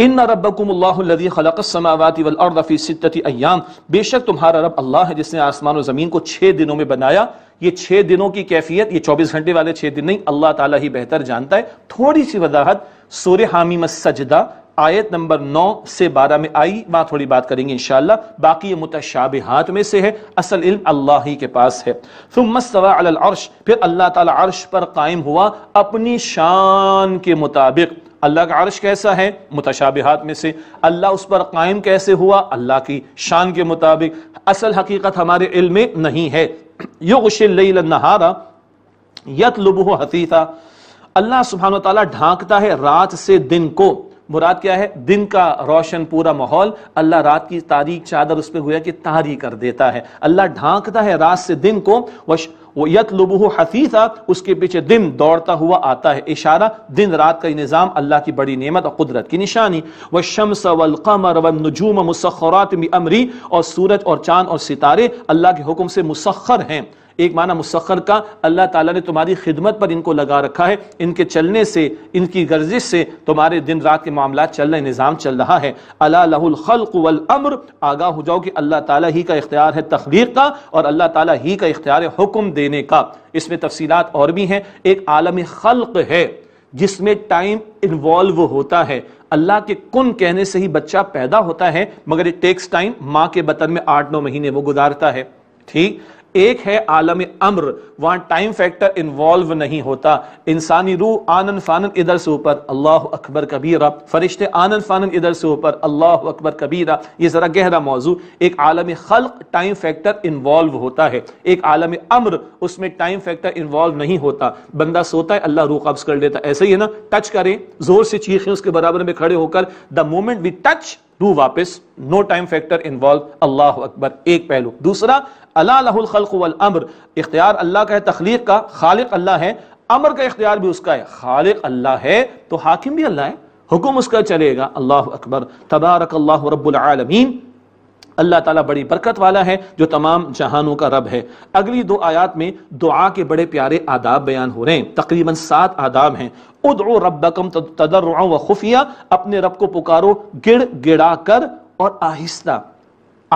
इन रबकुमी खलकसमावती वलफ़ी बेशक तुम्हारा रब अल्लाह है जिसने आसमान और ज़मीन को छः दिनों में बनाया ये छह दिनों की कैफियत ये चौबीस घंटे वाले छः दिन नहीं अल्लाह ताला ही बेहतर जानता है थोड़ी सी वजाहत सोर हामीम सजदा आयत नंबर नौ से बारह में आई वहाँ थोड़ी बात करेंगे इन बाकी ये मुतशाब हाथ में से है असल इल्म अल्लाह ही के पास है फिर अर्श फिर अल्लाह ताला अर्श पर कायम हुआ अपनी शान के मुताबिक अल्लाह का अर्श कैसा है मुतशाबिहात में से अल्लाह उस पर कायम कैसे हुआ अल्लाह की शान के मुताबिक असल हकीकत हमारे इल्म में नहीं है युगशिल नहारा यत लुबह हतीथा अल्लाह सुबहान तला ढांकता है रात से दिन को मुराद क्या है दिन का रोशन पूरा माहौल अल्लाह रात की तारीख चादर उस पर गोया कि तारी कर देता है अल्लाह ढांकता है रात से दिन को वश यत लुबह हसीसा उसके पीछे दिन दौड़ता हुआ आता है इशारा दिन रात का निज़ाम अल्लाह की बड़ी नियमत और कुदरत की निशानी व शमस वल कमर व नजूम मुसखरात अमरी और सूरज और चांद और सितारे अल्लाह के हुक्म से मुसखर हैं एक माना मुसर का अल्लाह ताला ने तुम्हारी खिदमत पर इनको लगा रखा है इनके चलने से इनकी गर्जिश से तुम्हारे दिन रात के मामला चल रहे निज़ाम चल रहा है अलाखलक वल अम्र हो जाओ कि अल्लाह ताला ही का इख्तियार है तखलीक का और अल्लाह ताला ही का इख्तियार है हुक्म देने का इसमें तफसीलात और भी हैं एक आलम खल्क है जिसमें टाइम इन्वॉल्व होता है अल्लाह के कुन कहने से ही बच्चा पैदा होता है मगर इट टेक्स टाइम माँ के बतन में आठ नौ महीने वो गुजारता है ठीक एक है आलम अम्र वहां टाइम फैक्टर इन्वॉल्व नहीं होता इंसानी रूह आनंद फानन इधर से ऊपर अल्लाह अकबर कबीरा फरिश्ते आनंद फानन इधर से ऊपर अल्लाह अकबर कबीरा ये ज़रा गहरा मौजू एक आलम खल्क टाइम फैक्टर इन्वॉल्व होता है एक आलम अम्र उसमें टाइम फैक्टर इन्वॉल्व नहीं होता बंदा सोता है अल्लाह रूह कब्ज कर लेता ऐसे ही है ना टच करें जोर से चीखें उसके बराबर में खड़े होकर the moment we touch to वापस नो टाइम फैक्टर इन्वॉल्व अल्लाह अकबर एक पहलू दूसरा अलाखल अम्र इख्तियार अल्लाह का है तखलीक का खालिक अल्लाह है अमर का इख्तियार भी उसका है खालिक अल्लाह है तो हाकिम भी अल्लाह है हुक्म उसका चलेगा अल्लाह अकबर तबारक अल्लाह रबालमीन अल्लाह ताला बड़ी बरकत वाला है जो तमाम जहानों का रब है अगली दो आयात में दुआ के बड़े प्यारे आदाब बयान हो रहे हैं तकरीबन सात आदाब हैं उदो रबकम तदर व खुफिया अपने रब को पुकारो गिड़ गिड़ा कर और आहिस्ता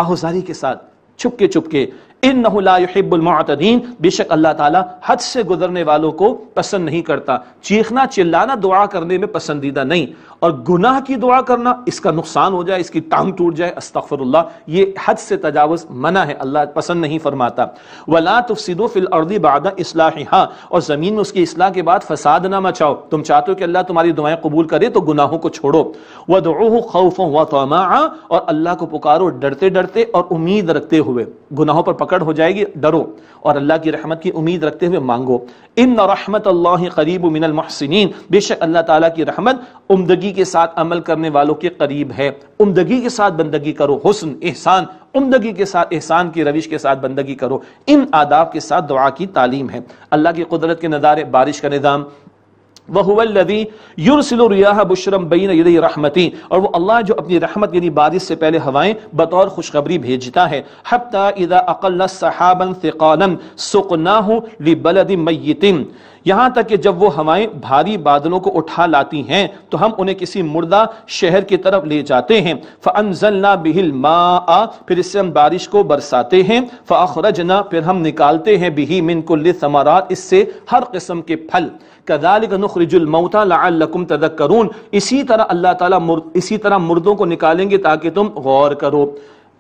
आहोजारी के साथ चुपके चुपके इनबुलमतदीन बेशक अल्लाह ताला हद से गुजरने वालों को पसंद नहीं करता चीखना चिल्लाना दुआ करने में पसंदीदा नहीं और गुनाह की दुआ करना इसका नुकसान हो जाए इसकी टांग टूट जाए अस्तफ़रल्ला ये हद से तजावज़ मना है अल्लाह पसंद नहीं फरमाता वला फिल अर्दी बाद इसलाह हाँ और ज़मीन में उसकी असलाह के बाद फसाद ना मचाओ तुम चाहते हो कि अल्लाह तुम्हारी दुआएं कबूल करे तो गुनाहों को छोड़ो वह खौफ हुआ तो और अल्लाह को पुकारो डरते डरते और उम्मीद रखते हुए गुनाहों पर पकड़ हो जाएगी डरो और अल्लाह की रहमत की उम्मीद रखते हुए मांगो इन रहमत अल्लाह करीब मिनल महसिन बेशक अल्लाह ताला की रहमत उमदगी के साथ अमल करने वालों के करीब है उमदगी के साथ बंदगी करो हुसन एहसान उमदगी के साथ एहसान की रविश के साथ बंदगी करो इन आदाब के साथ दुआ की तालीम है अल्लाह की कुदरत के नज़ारे बारिश का निज़ाम रहमती और वो अल्लाह जो अपनी रहमत यानी बारिश से पहले हवाएं बतौर खुशखबरी भेजता है हफ्ता इदा अकल सहाबन सुकना लिबलद यहां तक कि जब वो हवाएं भारी बादलों को उठा लाती हैं तो हम उन्हें किसी मुर्दा शहर की तरफ ले जाते हैं फ़नजलना बिहिल मा फिर इससे हम बारिश को बरसाते हैं फ़रजना फिर हम निकालते हैं बिही मिन कुल्ल समारात इससे हर किस्म के फल कदालिक नखरजुलमौता लकुम इसी तरह अल्लाह ताला मुर्द, इसी तरह मुर्दों को निकालेंगे ताकि तुम गौर करो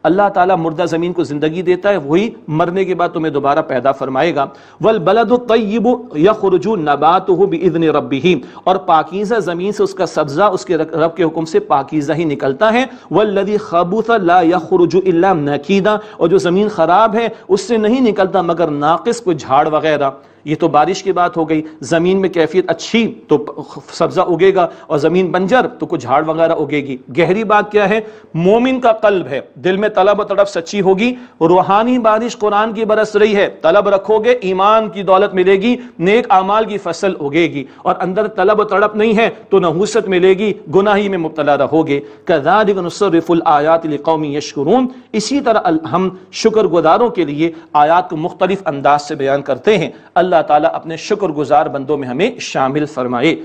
अल्लाह ताला मुर्दा ज़मीन को ज़िंदगी देता है वही मरने के बाद तुम्हें दोबारा पैदा फरमाएगा वल बलद तयब यखरजू नबात बदन रबी ही और पाकिज़ा ज़मीन से उसका सब्ज़ा उसके रब के हुक्म से पाकिज़ा ही निकलता है वल्लदी खबूत ला यखरजू नकीदा और जो ज़मीन ख़राब है उससे नहीं निकलता मगर नाकस कोई झाड़ वगैरह ये तो बारिश की बात हो गई ज़मीन में कैफियत अच्छी तो सब्ज़ा उगेगा और ज़मीन बंजर तो कुछ झाड़ वगैरह उगेगी गहरी बात क्या है मोमिन का कल्ब है दिल में तलब और तड़फ सच्ची होगी रूहानी बारिश कुरान की बरस रही है तलब रखोगे ईमान की दौलत मिलेगी नेक आमाल की फसल उगेगी और अंदर तलब और तड़प नहीं है तो नहूसत मिलेगी गुनाही में मुबतला रहोगे कदारफुल यशकरून इसी तरह हम गुजारों के लिए आयात को मुख्तलिफ अंदाज से बयान करते हैं अल्लाह ताला अपने शुक्रगुजार बंदों में हमें शामिल फरमाए